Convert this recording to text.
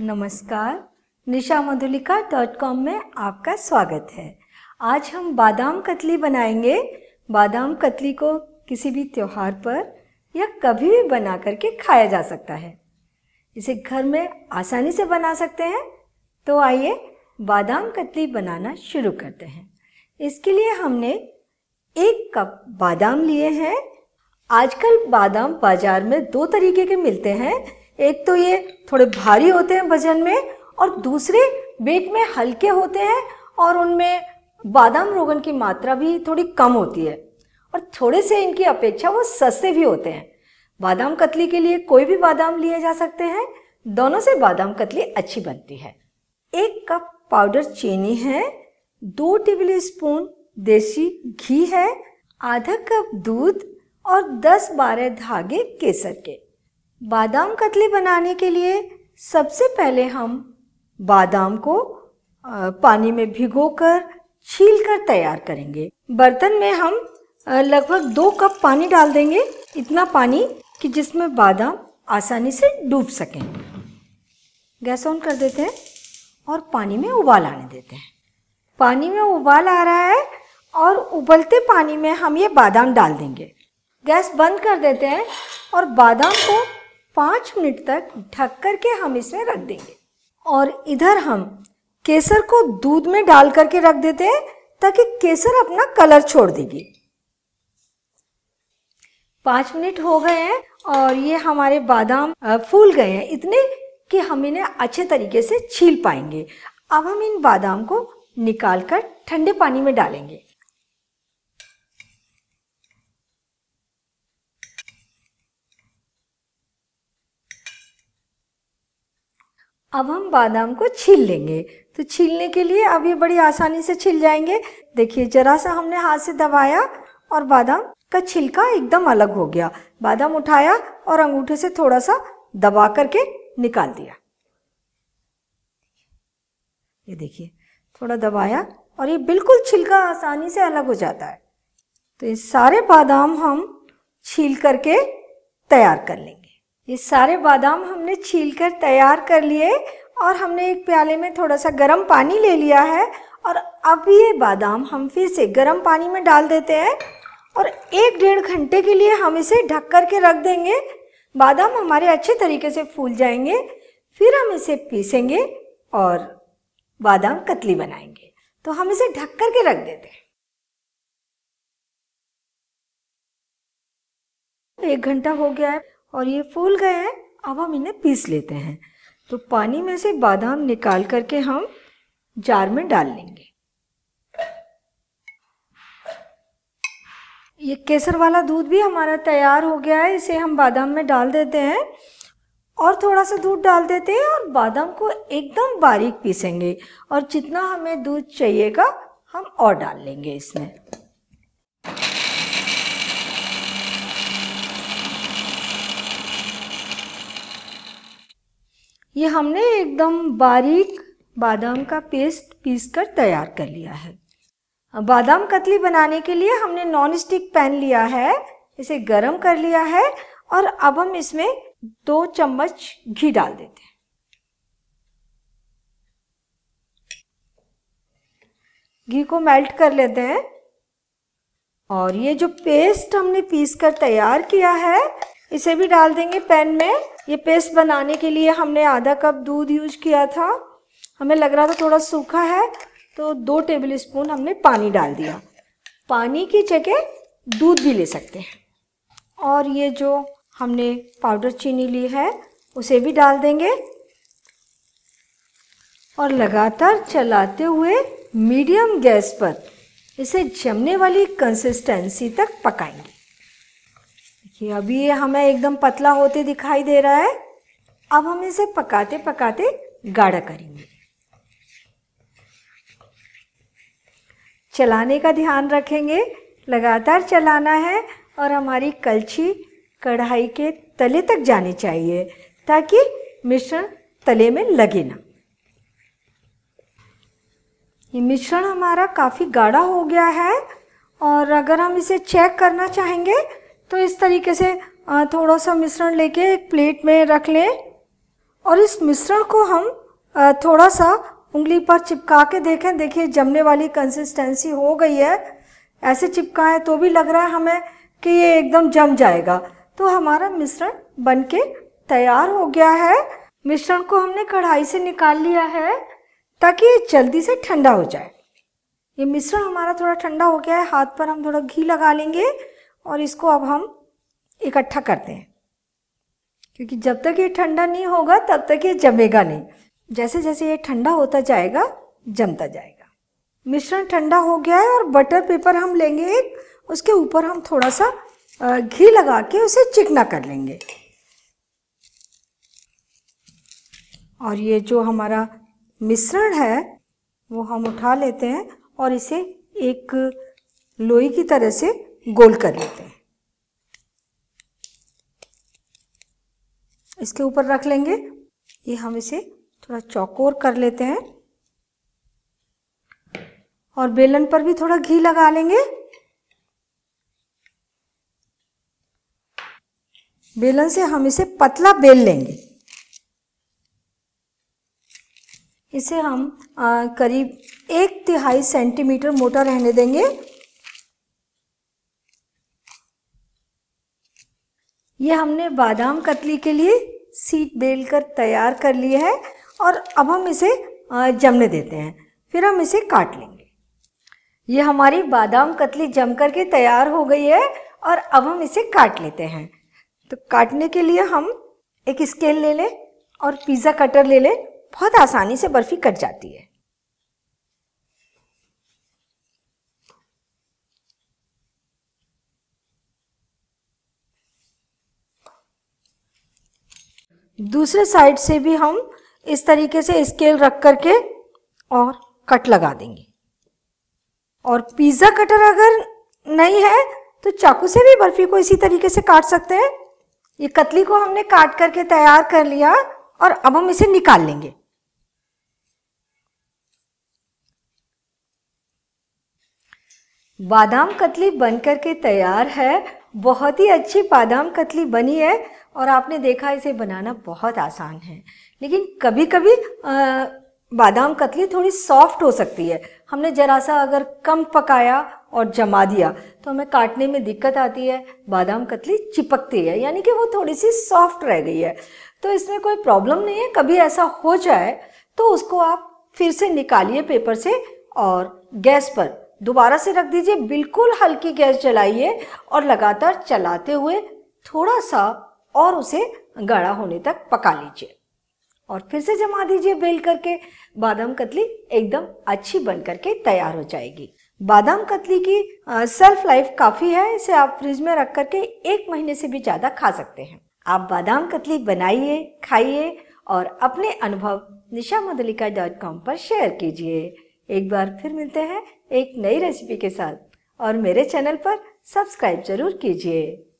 नमस्कार निशा Madhulika dot com में आपका स्वागत है आज हम बादाम कतली बनाएंगे बादाम कतली को किसी भी त्यौहार पर या कभी भी बना करके खाया जा सकता है इसे घर में आसानी से बना सकते हैं तो आइए बादाम कतली बनाना शुरू करते हैं इसके लिए हमने एक कप बादाम लिए हैं आजकल बादाम बाज़ार में दो तरीके के मिलते हैं एक तो ये थोड़े भारी होते हैं भजन में और दूसरे वेट में हल्के होते हैं और उनमें बादाम रोगन की मात्रा भी थोड़ी कम होती है और थोड़े से इनकी अपेक्षा वो सस्ते भी होते हैं बादाम कतली के लिए कोई भी बादाम लिए जा सकते हैं दोनों से बादाम कतली अच्छी बनती है एक कप पाउडर चीनी है दो टेबल स्पून देसी घी है आधा कप दूध और 10-12 धागे केसर के बादाम कतली बनाने के लिए सबसे पहले हम बादाम को पानी में भिगोकर छील कर तैयार करेंगे बर्तन में हम लगभग दो कप पानी डाल देंगे इतना पानी कि जिसमें बादाम आसानी से डूब सकें गैस ऑन कर देते हैं और पानी में उबाल आने देते हैं पानी में उबाल आ रहा है और उबलते पानी में हम ये बादाम डाल देंगे गैस बंद कर देते हैं और बादाम को पाँच मिनट तक ढक करके हम इसमें रख देंगे और इधर हम केसर को दूध में डाल करके रख देते हैं ताकि केसर अपना कलर छोड़ देगी पाँच मिनट हो गए हैं और ये हमारे बादाम फूल गए हैं इतने कि हम इन्हें अच्छे तरीके से छील पाएंगे अब हम इन बादाम को निकाल कर ठंडे पानी में डालेंगे अब हम बादाम को छील लेंगे तो छीलने के लिए अब ये बड़ी आसानी से छिल जाएंगे देखिए जरा सा हमने हाथ से दबाया और बादाम का छिलका एकदम अलग हो गया बादाम उठाया और अंगूठे से थोड़ा सा दबा करके निकाल दिया ये देखिए थोड़ा दबाया और ये बिल्कुल छिलका आसानी से अलग हो जाता है तो ये सारे बादाम हम छील करके तैयार कर लेंगे ये सारे बादाम हमने छील कर तैयार कर लिए और हमने एक प्याले में थोड़ा सा गर्म पानी ले लिया है और अब ये बादाम हम फिर से गर्म पानी में डाल देते हैं और एक डेढ़ घंटे के लिए हम इसे ढक कर के रख देंगे बादाम हमारे अच्छे तरीके से फूल जाएंगे फिर हम इसे पीसेंगे और बादाम कतली बनाएंगे तो हम इसे ढक कर के रख देते हैं एक घंटा हो गया है और ये फूल गए हैं अब हम इन्हें पीस लेते हैं तो पानी में से बादाम निकाल करके हम जार में डाल लेंगे ये केसर वाला दूध भी हमारा तैयार हो गया है इसे हम बादाम में डाल देते हैं और थोड़ा सा दूध डाल देते हैं और बादाम को एकदम बारीक पीसेंगे और जितना हमें दूध चाहिएगा हम और डाल लेंगे इसमें ये हमने एकदम बारीक बादाम का पेस्ट पीस कर तैयार कर लिया है बादाम कतली बनाने के लिए हमने नॉन स्टिक पैन लिया है इसे गरम कर लिया है और अब हम इसमें दो चम्मच घी डाल देते हैं घी को मेल्ट कर लेते हैं और ये जो पेस्ट हमने पीस कर तैयार किया है इसे भी डाल देंगे पैन में ये पेस्ट बनाने के लिए हमने आधा कप दूध यूज किया था हमें लग रहा था थोड़ा सूखा है तो दो टेबल स्पून हमने पानी डाल दिया पानी की जगह दूध भी ले सकते हैं और ये जो हमने पाउडर चीनी ली है उसे भी डाल देंगे और लगातार चलाते हुए मीडियम गैस पर इसे जमने वाली कंसिस्टेंसी तक पकाएंगे देखिए अभी ये हमें एकदम पतला होते दिखाई दे रहा है अब हम इसे पकाते पकाते गाढ़ा करेंगे चलाने का ध्यान रखेंगे लगातार चलाना है और हमारी कलछी कढ़ाई के तले तक जानी चाहिए ताकि मिश्रण तले में लगे ना ये मिश्रण हमारा काफ़ी गाढ़ा हो गया है और अगर हम इसे चेक करना चाहेंगे तो इस तरीके से थोड़ा सा मिश्रण लेके एक प्लेट में रख लें और इस मिश्रण को हम थोड़ा सा उंगली पर चिपका के देखें देखिए जमने वाली कंसिस्टेंसी हो गई है ऐसे चिपकाए तो भी लग रहा है हमें कि ये एकदम जम जाएगा तो हमारा मिश्रण बनके तैयार हो गया है मिश्रण को हमने कढ़ाई से निकाल लिया है ताकि ये जल्दी से ठंडा हो जाए ये मिश्रण हमारा थोड़ा ठंडा हो गया है हाथ पर हम थोड़ा घी लगा लेंगे और इसको अब हम इकट्ठा करते हैं क्योंकि जब तक ये ठंडा नहीं होगा तब तक ये जमेगा नहीं जैसे जैसे ये ठंडा होता जाएगा जमता जाएगा मिश्रण ठंडा हो गया है और बटर पेपर हम लेंगे एक उसके ऊपर हम थोड़ा सा घी लगा के उसे चिकना कर लेंगे और ये जो हमारा मिश्रण है वो हम उठा लेते हैं और इसे एक लोई की तरह से गोल कर लेते हैं इसके ऊपर रख लेंगे ये हम इसे थोड़ा चौकोर कर लेते हैं और बेलन पर भी थोड़ा घी लगा लेंगे बेलन से हम इसे पतला बेल लेंगे इसे हम आ, करीब एक तिहाई सेंटीमीटर मोटा रहने देंगे ये हमने बादाम कतली के लिए सीट बेल कर तैयार कर लिया है और अब हम इसे जमने देते हैं फिर हम इसे काट लेंगे ये हमारी बादाम कतली जम कर के तैयार हो गई है और अब हम इसे काट लेते हैं तो काटने के लिए हम एक स्केल ले लें और पिज़्ज़ा कटर ले लें बहुत आसानी से बर्फ़ी कट जाती है दूसरे साइड से भी हम इस तरीके से स्केल रख करके और कट लगा देंगे और पिज़्ज़ा कटर अगर नहीं है तो चाकू से भी बर्फ़ी को इसी तरीके से काट सकते हैं ये कतली को हमने काट करके तैयार कर लिया और अब हम इसे निकाल लेंगे बादाम कतली बन करके तैयार है बहुत ही अच्छी बादाम कतली बनी है और आपने देखा इसे बनाना बहुत आसान है लेकिन कभी कभी बादाम कतली थोड़ी सॉफ्ट हो सकती है हमने ज़रा सा अगर कम पकाया और जमा दिया तो हमें काटने में दिक्कत आती है बादाम कतली चिपकती है यानी कि वो थोड़ी सी सॉफ्ट रह गई है तो इसमें कोई प्रॉब्लम नहीं है कभी ऐसा हो जाए तो उसको आप फिर से निकालिए पेपर से और गैस पर दोबारा से रख दीजिए बिल्कुल हल्की गैस जलाइए और लगातार चलाते हुए थोड़ा सा और उसे गाढ़ा होने तक पका लीजिए और फिर से जमा दीजिए बेल करके बादाम कतली एकदम अच्छी बन करके तैयार हो जाएगी बादाम कतली की सेल्फ लाइफ काफ़ी है इसे आप फ्रिज में रख करके एक महीने से भी ज़्यादा खा सकते हैं आप बादाम कतली बनाइए खाइए और अपने अनुभव निशा मधुलिका डॉट कॉम पर शेयर कीजिए एक बार फिर मिलते हैं एक नई रेसिपी के साथ और मेरे चैनल पर सब्सक्राइब जरूर कीजिए